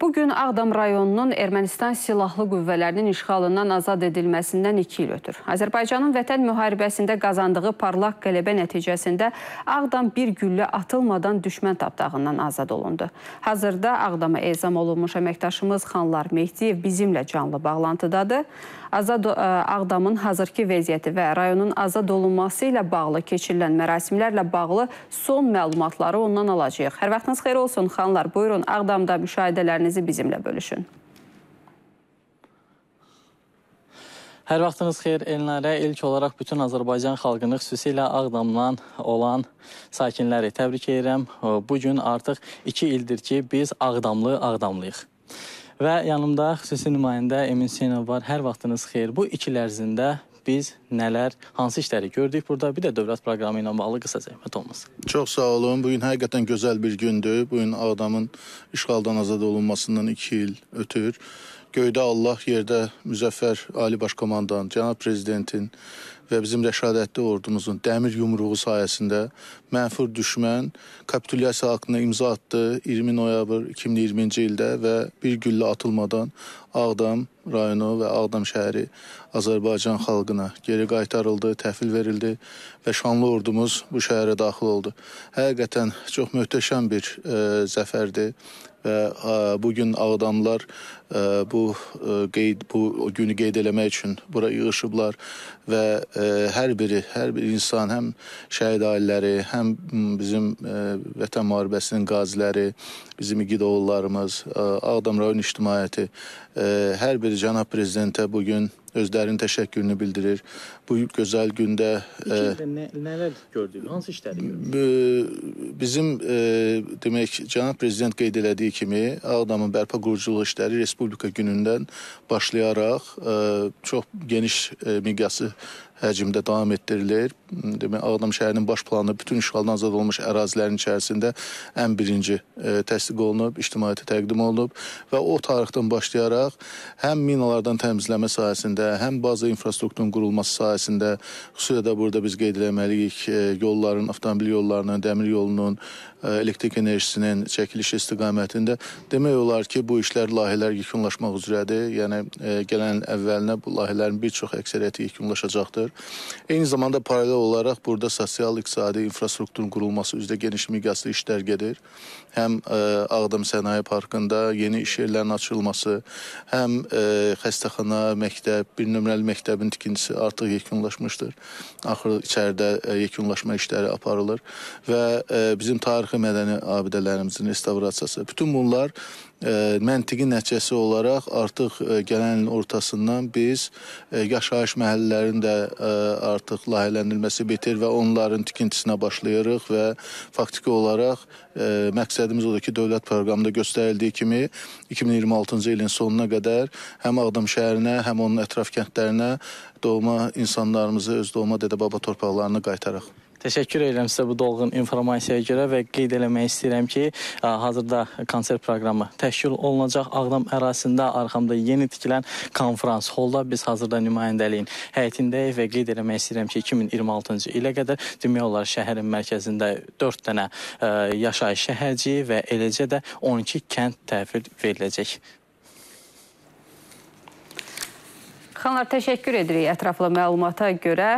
Bugün Ağdam rayonunun Ermənistan silahlı qüvvələrinin işğalından azad edilməsindən iki il ötür. Azərbaycanın vətən müharibəsində qazandığı parlaq qələbə nəticəsində Ağdam bir güllə atılmadan düşmən tapdağından azad olundu. Hazırda Ağdama ezam olunmuş əməkdaşımız Xanlar Mehdiyev bizimlə canlı bağlantıdadır. Azad e, Ağdamın hazırki vəziyyəti və rayonun azad olunması ilə bağlı keçirilən mərasimlərlə bağlı son məlumatları ondan alacağıq. Hər vaxtınız xeyir olsun xanlar. Buyurun Ağdamda müşahidələriniz təcrübənizi bizimlə bölüşün. Hər vaxtınız xeyir Elnarə. İlk olaraq bütün Azərbaycan xalqını xüsusilə Ağdamdan olan sakinləri təbrik edirəm. Bu gün artıq 2 ildir ki, biz Ağdamlı Ağdamlıyıq. Və yanımda xüsusi nümayəndə Emin Hüseynov var. Hər vaxtınız xeyir. Bu 2 il ərzində biz nələr, hansı işləri gördük burada, bir də dövlət proqramı ilə bağlı qısa zəhmət olmasa. Çox sağ olun. Bu gün həqiqətən gözəl bir gündür. Bu gün adamın işğaldan azad olunmasından 2 il ötür. Göydə Allah, yerdə müzəffər Ali Baş Komandan, cənab prezidentin və bizim rəşadətli ordumuzun dəmir yumruğu sayəsində mənfur düşmən kapitulyasiya haqqında imza atdı 20 noyabr 2020-ci ildə və bir güllə atılmadan Ağdam rayonu və Ağdam şəhəri Azərbaycan xalqına geri qaytarıldı, təhvil verildi və şanlı ordumuz bu şəhərə daxil oldu. Həqiqətən çox möhtəşəm bir e, zəfərdir və e, bu gün ağdanlar e, bu e, qeyd bu günü qeyd eləmək üçün bura yığılıblar və hər biri, hər bir insan həm şəhid ailələri, həm bizim Vətən müharibəsinin qaziləri, bizim igid oğullarımız, Ağdam rayon ictimaiyyəti hər bir cənab prezidentə bu gün özlərinin təşəkkürünü bildirir. Bu gözəl gündə ə, e, nə, nələr gördünüz? Hansı işləri gördünüz? Bizim ə, e, demək cənab prezident qeyd elədiyi kimi Ağdamın bərpa quruculuğu işləri Respublika günündən başlayaraq ə, e, çox geniş ə, miqyaslı həcmdə davam etdirilir. Hmm, demək, Ağdam şəhərinin baş planı bütün işğaldan azad olmuş ərazilərin içərisində ən birinci e, təsdiq olunub, ictimaiyyətə təqdim olunub və o tarixdən başlayaraq həm minalardan təmizləmə sahəsində, həm baza infrastrukturun qurulması sahəsində, xüsusilə də burada biz qeyd eləməliyik, e, yolların, avtomobil yollarının, dəmir yolunun, e, elektrik enerjisinin çəkilişi istiqamətində demək olar ki, bu işlər, layihələr yekunlaşmaq üzrədir. Yəni gələn əvvəlinə bu layihələrin bir çox əksəriyyəti yekunlaşacaqdır aparılır. Eyni zamanda paralel olaraq burada sosial-iqtisadi infrastrukturun qurulması üzrə geniş miqyaslı işlər gedir. Həm ə, e, Ağdam Sənaye Parkında yeni iş yerlərinin açılması, həm ə, e, xəstəxana, məktəb, bir nömrəli məktəbin tikintisi artıq yekunlaşmışdır. Axır içəridə ə, e, yekunlaşma işləri aparılır və ə, bizim tarixi mədəni abidələrimizin restavrasiyası. Bütün bunlar məntiqi nəticəsi olaraq artıq e, gələn ilin ortasından biz e, yaşayış məhəllələrinin də e, artıq layihələndirilməsi bitir və onların tikintisinə başlayırıq və faktiki olaraq məqsədimiz odur ki, dövlət proqramında göstərildiyi kimi 2026-cı ilin sonuna qədər həm Ağdam şəhərinə, həm onun ətraf kəndlərinə doğma insanlarımızı öz doğma dədə-baba torpaqlarına qaytaraq. Təşəkkür edirəm sizə bu dolğun informasiyaya görə və qeyd eləmək istəyirəm ki, hazırda konsert proqramı təşkil olunacaq. Ağdam ərazisində arxamda yeni tikilən konfrans holda biz hazırda nümayəndəliyin həyətindəyik və qeyd eləmək istəyirəm ki, 2026-cı ilə qədər demək olar şəhərin mərkəzində 4 dənə yaşayış şəhərciyi və eləcə də 12 kənd təhvil veriləcək. Xanlar, təşəkkür edirik ətraflı məlumata görə.